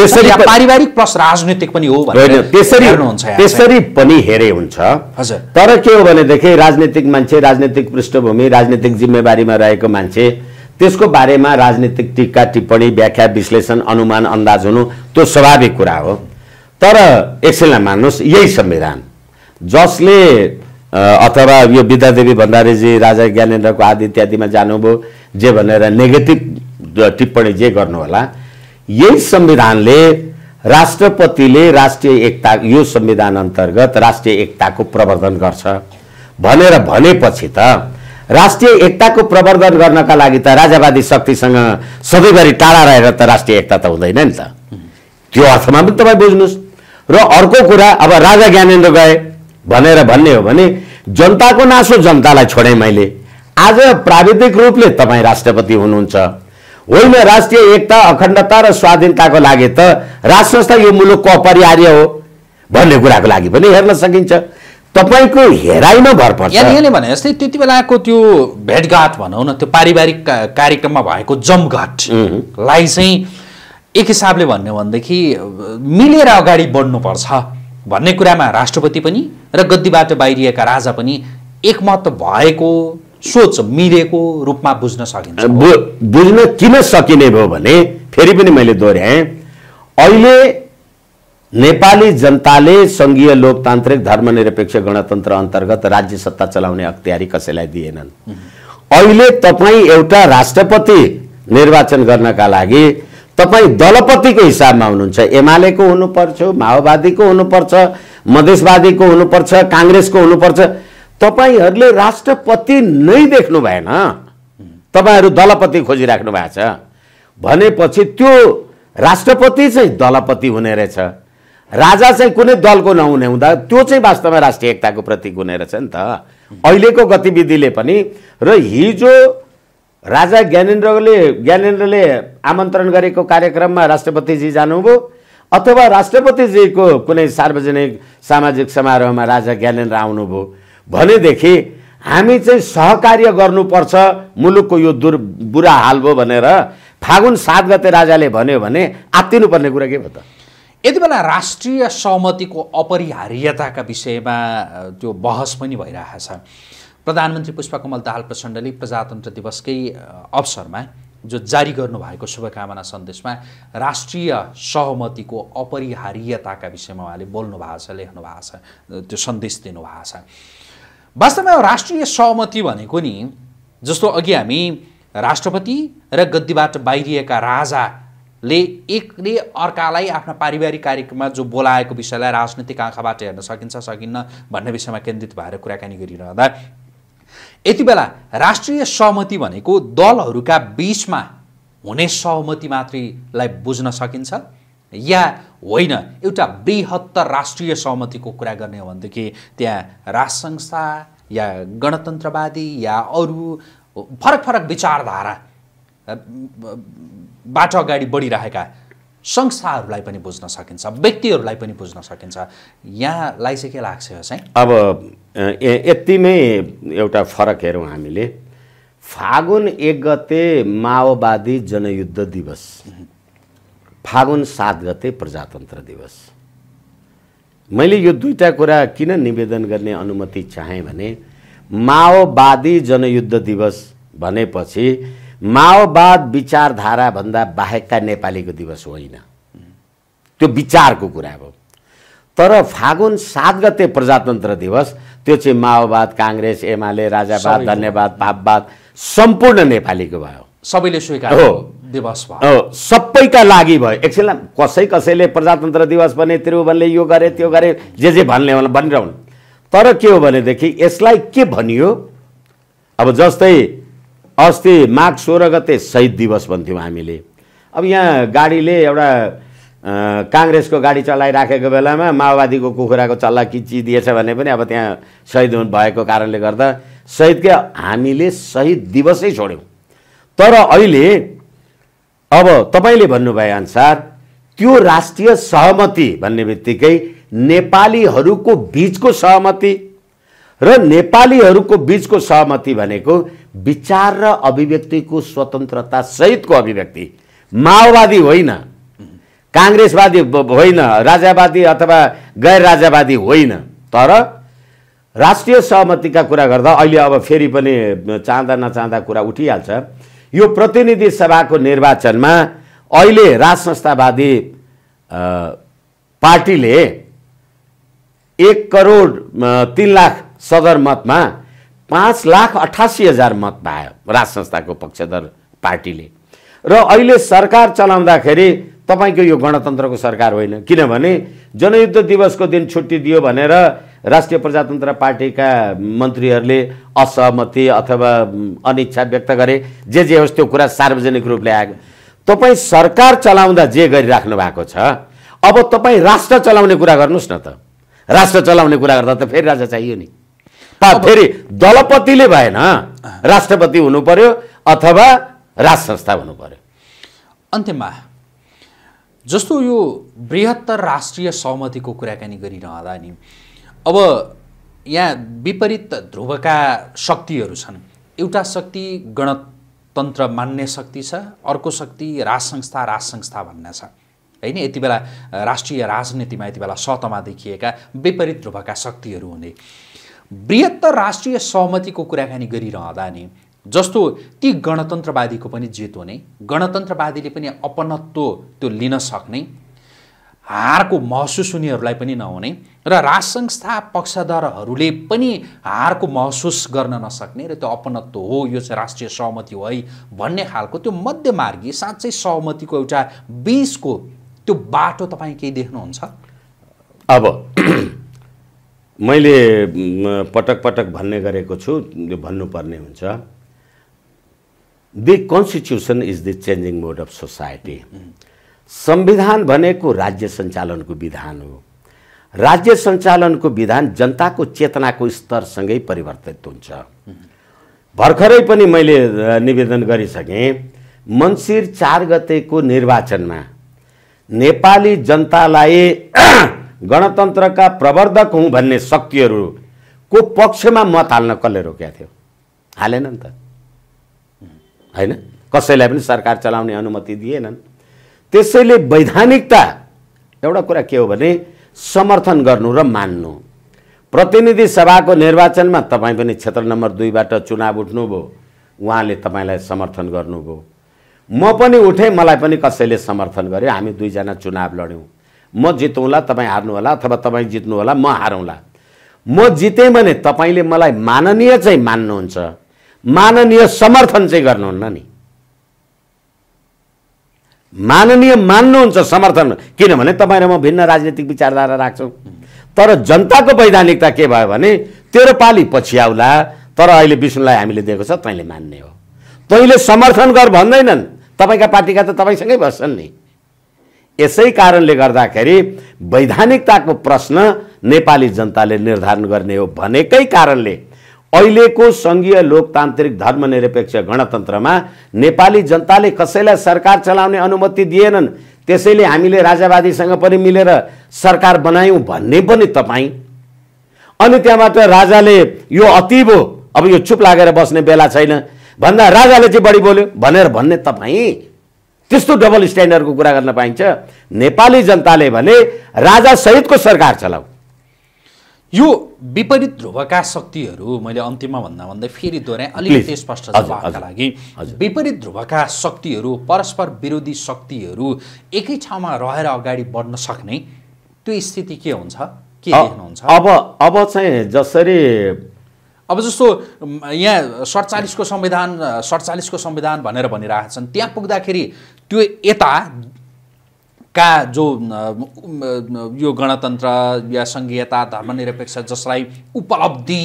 A: पारिवारिक प्लस राजनीतिक पनि हो त्यसरी त्यसरी
B: पनि हेरे हुन्छ हजुर तर के हो भनेदेखि राजनीतिक मान्छे राजनीतिक पृष्ठभूमि राजनीतिक जिम्मेवारीमा रहेको मान्छे त्यसको बारेमा राजनीतिक टिका टिप्पणी व्याख्या विश्लेषण अनुमान अन्दाज हुनु त्यो स्वाभाविक कुरा हो तर एकछिनलाई मान्नुहोस् यही संविधान जसले अथवा यो विद्यादेवी भण्डारीजी राजा ज्ञानेन्द्रको आदि इत्यादिमा जानुभयो जे भनेर नेगेटिभ टिप्पणी जे गर्नुहोला यही संविधानले राष्ट्रपतिले राष्ट्रिय एकता यो संविधान अन्तर्गत राष्ट्रिय एकताको प्रवर्धन गर्छ भनेर भनेपछि त राष्ट्रिय एकताको प्रवर्धन गर्नका लागि त राजावादी शक्तिसँग सधैँभरि टाढा रहेर त राष्ट्रिय एकता त हुँदैन नि त त्यो अर्थमा पनि तपाईँ बुझ्नुहोस् र अर्को कुरा अब राजा ज्ञानेन्द्र गए भनेर भन्ने हो भने जनताको नासो जनतालाई छोडेँ मैले आज प्राविधिक रूपले तपाईँ राष्ट्रपति हुनुहुन्छ होइन राष्ट्रिय एकता अखण्डता र स्वाधीनताको लागि त राज संस्था यो मुलुकको अपरिहार्य हो भन्ने कुराको लागि पनि हेर्न सकिन्छ तपाईँको हेराइमा भर पर्छ यहाँले भने
A: जस्तै त्यति बेलाको त्यो भेटघाट भनौँ न त्यो पारिवारिक कार्यक्रममा भएको
B: जमघाटलाई
A: चाहिँ एक हिसाबले भन्यो भनेदेखि मिलेर अगाडि बढ्नुपर्छ भन्ने कुरामा राष्ट्रपति पनि र गद्दीबाट बाहिरिएका राजा पनि एकमत भएको सोच मिलेको रूपमा बुझ्न सकिन्छ
B: बुझ्न किन सकिने भयो भने फेरि पनि मैले दोहोऱ्याएँ अहिले नेपाली जनताले सङ्घीय लोकतान्त्रिक धर्मनिरपेक्ष गणतन्त्र अन्तर्गत राज्य सत्ता चलाउने अख्तियारी कसैलाई दिएनन् अहिले तपाईँ एउटा राष्ट्रपति निर्वाचन गर्नका लागि तपाईँ दलपतिको हिसाबमा हुनुहुन्छ एमालेको हुनुपर्छ माओवादीको हुनुपर्छ मधेसवादीको हुनुपर्छ काङ्ग्रेसको हुनुपर्छ तपाईँहरूले राष्ट्रपति नै देख्नु भएन तपाईँहरू दलपति खोजिराख्नु भएको छ भनेपछि त्यो राष्ट्रपति चाहिँ दलपति हुने रहेछ राजा चाहिँ कुनै दलको नहुने हुँदा त्यो चाहिँ वास्तवमा राष्ट्रिय एकताको प्रतीक हुने रहेछ नि त अहिलेको गतिविधिले पनि र हिजो राजा ज्ञानेन्द्रले ज्ञानेन्द्रले आमन्त्रण गरेको कार्यक्रममा राष्ट्रपतिजी जानुभयो अथवा राष्ट्रपतिजीको कुनै सार्वजनिक सामाजिक समारोहमा राजा ज्ञानेन्द्र आउनुभयो भनेदेखि हामी चाहिँ सहकार्य गर्नुपर्छ मुलुकको यो दुर् बुरा हाल भयो भनेर फागुन सात गते राजाले भन्यो भने आत्तिनुपर्ने कुरा के भयो त
A: यति बेला राष्ट्रिय सहमतिको अपरिहार्यताका विषयमा त्यो बहस पनि भइरहेछ प्रधानमन्त्री पुष्पकमल दाहाल प्रचण्डले प्रजातन्त्र दिवसकै अवसरमा जो जारी गर्नुभएको शुभकामना सन्देशमा राष्ट्रिय सहमतिको अपरिहार्यताका विषयमा उहाँले बोल्नु भएको छ लेख्नु भएको छ त्यो सन्देश दिनुभएको छ वास्तवमा राष्ट्रिय सहमति भनेको नि जस्तो अघि हामी राष्ट्रपति र गद्दीबाट बाहिरिएका राजाले एकले अर्कालाई आफ्ना पारिवारिक कार्यक्रममा जो बोलाएको विषयलाई राजनीतिक आँखाबाट हेर्न सकिन्छ सकिन्न भन्ने विषयमा केन्द्रित भएर कुराकानी गरिरहँदा यति बेला राष्ट्रिय सहमति भनेको दलहरूका बिचमा हुने सहमति मात्रैलाई बुझ्न सकिन्छ या होइन एउटा बृहत्तर राष्ट्रिय सहमतिको कुरा गर्ने हो भनेदेखि त्यहाँ राज संस्था या गणतन्त्रवादी या अरू फरक फरक विचारधारा बाट अगाडि बढिरहेका संस्थाहरूलाई पनि बुझ्न सकिन्छ व्यक्तिहरूलाई पनि बुझ्न सकिन्छ यहाँलाई चाहिँ के लाग्छ यो चाहिँ
B: अब यतिमै एउटा फरक हेरौँ हामीले फागुन एक गते माओवादी जनयुद्ध दिवस फागुन सात गते प्रजातन्त्र दिवस मैले यो दुईवटा कुरा किन निवेदन गर्ने अनुमति चाहेँ भने माओवादी जनयुद्ध दिवस भनेपछि माओवाद विचारधाराभन्दा बाहेकका नेपालीको दिवस होइन त्यो विचारको कुरा हो तर फागुन सात गते प्रजातन्त्र दिवस त्यो चाहिँ माओवाद काङ्ग्रेस एमाले राजावाद धन्यवाद पापवाद सम्पूर्ण नेपालीको
A: भयो सबैले स्वीकार हो दिवस
B: भयो सबैका लागि भयो एकछिन कसै कसैले प्रजातन्त्र दिवस भने त्रिभुवनले यो गरे त्यो गरे जे जे भन्ने होला भनिरहन् तर के हो भनेदेखि यसलाई के भनियो अब जस्तै अस्ति माघ सोह्र गते शहीद दिवस भन्थ्यौँ हामीले अब यहाँ गाडीले एउटा काङ्ग्रेसको गाडी चलाइराखेको बेलामा माओवादीको कुखुराको चल्ला किचिदिएछ भने पनि अब त्यहाँ शहीद भएको कारणले गर्दा शहीदकै हामीले शहीद दिवसै छोड्यौँ तर अहिले अब तपाईँले भन्नुभए अनुसार त्यो राष्ट्रिय सहमति भन्ने बित्तिकै नेपालीहरूको बिचको सहमति र नेपालीहरूको बिचको सहमति भनेको विचार र अभिव्यक्तिको स्वतन्त्रता सहितको अभिव्यक्ति माओवादी होइन काङ्ग्रेसवादी होइन राजावादी अथवा गैर राजावादी होइन तर राष्ट्रिय सहमतिका कुरा गर्दा अहिले अब फेरि पनि चाहँदा नचाहँदा कुरा उठिहाल्छ यो प्रतिनिधि सभाको निर्वाचनमा अहिले राज संस्थावादी पार्टीले एक करोड तिन लाख सदर मतमा पाँच लाख अठासी हजार मत पायो राज संस्थाको पक्षधर पार्टीले र अहिले सरकार चलाउँदाखेरि तपाईँको यो गणतन्त्रको सरकार होइन किनभने जनयुद्ध दिवसको दिन छुट्टी दियो भनेर राष्ट्रिय प्रजातन्त्र पार्टीका मन्त्रीहरूले असहमति अथवा अनिच्छा व्यक्त गरे जे जे होस् त्यो कुरा सार्वजनिक रूपले आयो तपाईँ सरकार चलाउँदा जे गरिराख्नु भएको छ अब तपाईँ राष्ट्र चलाउने कुरा गर्नुहोस् न त राष्ट्र चलाउने कुरा गर्दा त फेरि राजा चाहियो नि पा फेरि दलपतिले भएन राष्ट्रपति हुनु पर्यो अथवा राज संस्था हुनु पर्यो
A: अन्त्यमा जस्तो यो बृहत्तर राष्ट्रिय सहमतिको कुराकानी गरिरहँदा नि अब यहाँ विपरीत ध्रुवका शक्तिहरू छन् एउटा शक्ति गणतन्त्र मान्ने शक्ति छ अर्को शक्ति राज संस्था राज संस्था भन्ने छ होइन यति बेला राष्ट्रिय राजनीतिमा यति बेला सतमा देखिएका विपरीत ध्रुवका शक्तिहरू हुने बृहत्तर राष्ट्रिय सहमतिको कुराकानी गरिरहँदा नि जस्तो ती गणतन्त्रवादीको पनि जित हुने गणतन्त्रवादीले पनि अपनत्व त्यो लिन सक्ने हारको महसुस उनीहरूलाई पनि नहुने र राज संस्था पक्षधरहरूले पनि हारको महसुस गर्न नसक्ने र त्यो अपनत्व हो यो चाहिँ राष्ट्रिय सहमति हो है भन्ने खालको त्यो मध्यमार्गी साँच्चै सहमतिको एउटा बिचको त्यो बाटो तपाईँ केही देख्नुहुन्छ
B: अब मैले पटक पटक भन्ने गरेको छु यो भन्नुपर्ने हुन्छ the constitution is the changing mode of society संविधान भनेको राज्य सञ्चालनको विधान हो राज्य सञ्चालनको विधान जनताको चेतनाको स्तरसँगै परिवर्तित हुन्छ भर्खरै पनि मैले निवेदन गरिसकेँ मन्सिर चार गतेको निर्वाचनमा नेपाली जनतालाई गणतन्त्रका प्रवर्धक हुँ भन्ने को पक्षमा मत हाल्न कसले रोकेका थियो हालेन त होइन कसैलाई पनि सरकार चलाउने अनुमति दिएनन् त्यसैले वैधानिकता एउटा कुरा के हो भने समर्थन गर्नु र मान्नु प्रतिनिधि सभाको निर्वाचनमा तपाईँ पनि क्षेत्र नम्बर दुईबाट चुनाव उठ्नुभयो उहाँले तपाईँलाई समर्थन गर्नुभयो म पनि उठेँ मलाई पनि कसैले समर्थन गर्यो हामी दुईजना चुनाव लड्यौँ म जितौँला तपाईँ हार्नुहोला अथवा तपाईँ जित्नुहोला म हारौँला म जितेँ भने तपाईँले मलाई माननीय चाहिँ मान्नुहुन्छ माननीय समर्थन चाहिँ गर्नुहुन्न नि माननीय मान्नुहुन्छ समर्थन किनभने तपाईँ र म भिन्न राजनीतिक विचारधारा राख्छौँ तर जनताको वैधानिकता के भयो भने तेरो पाली पछि आउला तर अहिले विष्णुलाई हामीले दिएको छ तैँले मान्ने हो तैँले समर्थन गर भन्दैनन् तपाईँका पार्टीका त तपाईँसँगै बस्छन् नि यसै कारणले गर्दाखेरि वैधानिकताको प्रश्न नेपाली जनताले निर्धारण गर्ने हो भनेकै कारणले अहिलेको सङ्घीय लोकतान्त्रिक धर्मनिरपेक्ष गणतन्त्रमा नेपाली जनताले कसैलाई सरकार चलाउने अनुमति दिएनन् त्यसैले हामीले राजावादीसँग पनि मिलेर सरकार बनायौँ भन्ने पनि तपाईँ अनि त्यहाँबाट राजाले यो अतीब अब यो चुप लागेर बस्ने बेला छैन भन्दा राजाले चाहिँ बढी बोल्यो भनेर भन्ने तपाईँ त्यस्तो डबल स्ट्यान्डर्डको कुरा गर्न पाइन्छ नेपाली जनताले भने राजा सहितको सरकार चलाऊ
A: यो विपरीत ध्रुवका शक्तिहरू मैले अन्तिममा भन्दा भन्दै फेरि दोहोऱ्याएँ अलिकति स्पष्ट जवाफका लागि विपरीत ध्रुवका शक्तिहरू परस्पर विरोधी शक्तिहरू एकै ठाउँमा रहेर अगाडि बढ्न सक्ने त्यो स्थिति के हुन्छ के देख्नुहुन्छ अब
B: अब चाहिँ जसरी
A: अब जस्तो यहाँ सडचालिसको संविधान सडचालिसको संविधान भनेर भनिरहेका छन् त्यहाँ पुग्दाखेरि त्यो यता का जो यो गणतन्त्र या सङ्घीयता धर्मनिरपेक्ष जसलाई उपलब्धि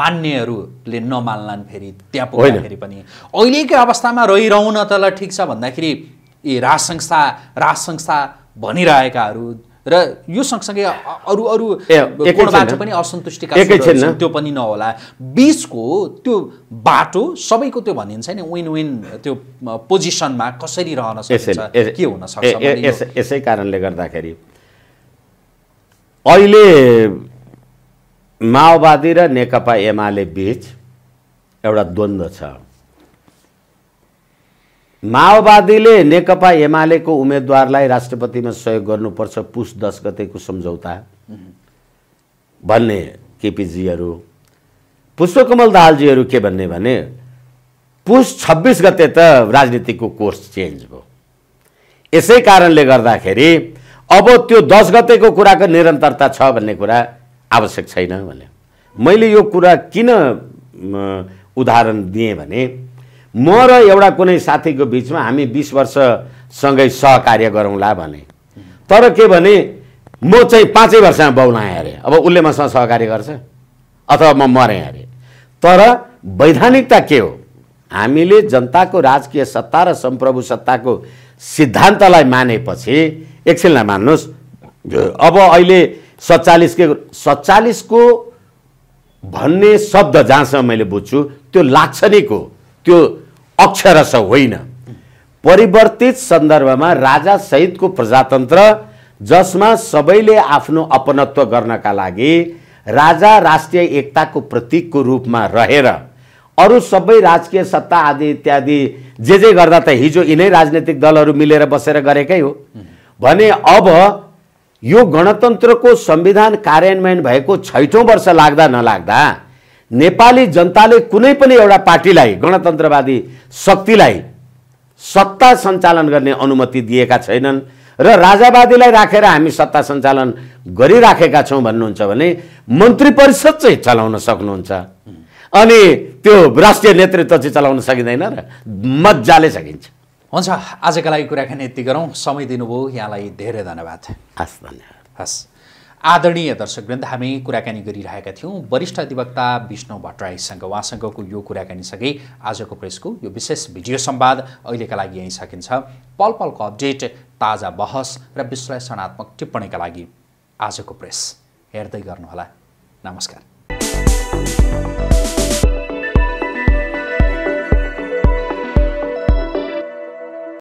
A: मान्नेहरूले नमान्लान् फेरि त्यहाँ पुग्दाखेरि पनि अहिलेकै अवस्थामा रहिरहन त ल ठिक छ भन्दाखेरि यी राज संस्था राज संस्था भनिरहेकाहरू र यो सँगसँगै अरू अरू कोणबाट पनि असन्तुष्टिका त्यो पनि नहोला बिचको त्यो बाटो सबैको त्यो भनिन्छ नि विन विन त्यो पोजिसनमा कसरी रहन सक्छ के हुन सक्छ
B: यसै कारणले गर्दाखेरि अहिले माओवादी र नेकपा एमाले बिच एउटा द्वन्द्व छ माओवादीले नेकपा एमालेको उम्मेद्वारलाई राष्ट्रपतिमा सहयोग गर्नुपर्छ पुस दस गतेको सम्झौता भन्ने केपिजीहरू पुष्पकमल दाहालजीहरू के भन्ने भने पुस छब्बिस गते त राजनीतिको कोर्स चेन्ज भयो यसै कारणले गर्दाखेरि अब त्यो दस गतेको कुराको निरन्तरता छ भन्ने कुरा आवश्यक छैन भने मैले यो कुरा किन उदाहरण दिएँ भने म र एउटा कुनै साथीको बिचमा हामी बिस वर्षसँगै सहकार्य गरौँला भने तर के भने म चाहिँ पाँचै वर्षमा बौलाएँ अरे अब उसले मसँग सहकार्य गर्छ अथवा म मरेँ अरे तर वैधानिकता के हो हामीले जनताको राजकीय सत्ता र सम्प्रभु सत्ताको सिद्धान्तलाई मानेपछि एकछिनलाई मान्नुहोस् अब अहिले सत्तालिसकै सत्तालिसको भन्ने शब्द जहाँसम्म मैले बुझ्छु त्यो लाक्षणिक हो त्यो अक्षरस होइन परिवर्तित सन्दर्भमा राजा सहितको प्रजातन्त्र जसमा सबैले आफ्नो अपनत्व गर्नका लागि राजा राष्ट्रिय एकताको प्रतीकको रूपमा रहेर अरू सबै राजकीय सत्ता आदि इत्यादि जे जे गर्दा त हिजो यिनै राजनैतिक दलहरू मिलेर बसेर गरेकै हो भने अब यो गणतन्त्रको संविधान कार्यान्वयन भएको छैठौँ वर्ष लाग्दा नलाग्दा नेपाली जनताले कुनै पनि एउटा पार्टीलाई गणतन्त्रवादी शक्तिलाई सत्ता सञ्चालन गर्ने अनुमति दिएका छैनन् र राजावादीलाई राखेर हामी सत्ता सञ्चालन गरिराखेका छौँ भन्नुहुन्छ भने मन्त्री परिषद चाहिँ चलाउन सक्नुहुन्छ अनि त्यो राष्ट्रिय नेतृत्व चाहिँ चलाउन सकिँदैन र
A: मजाले सकिन्छ हुन्छ आजका लागि कुराकानी यति गरौँ समय दिनुभयो यहाँलाई धेरै धन्यवाद हस् धन्यवाद हस् आदरणीय दर्शकवृन्द हामी कुराकानी गरिरहेका थियौँ वरिष्ठ अधिवक्ता विष्णु भट्टराईसँग उहाँसँगको यो कुराकानीसँगै आजको प्रेसको यो विशेष भिडियो सम्वाद अहिलेका लागि यहीँ सकिन्छ पल पलको अपडेट ताजा बहस र विश्लेषणात्मक टिप्पणीका लागि आजको प्रेस हेर्दै गर्नुहोला नमस्कार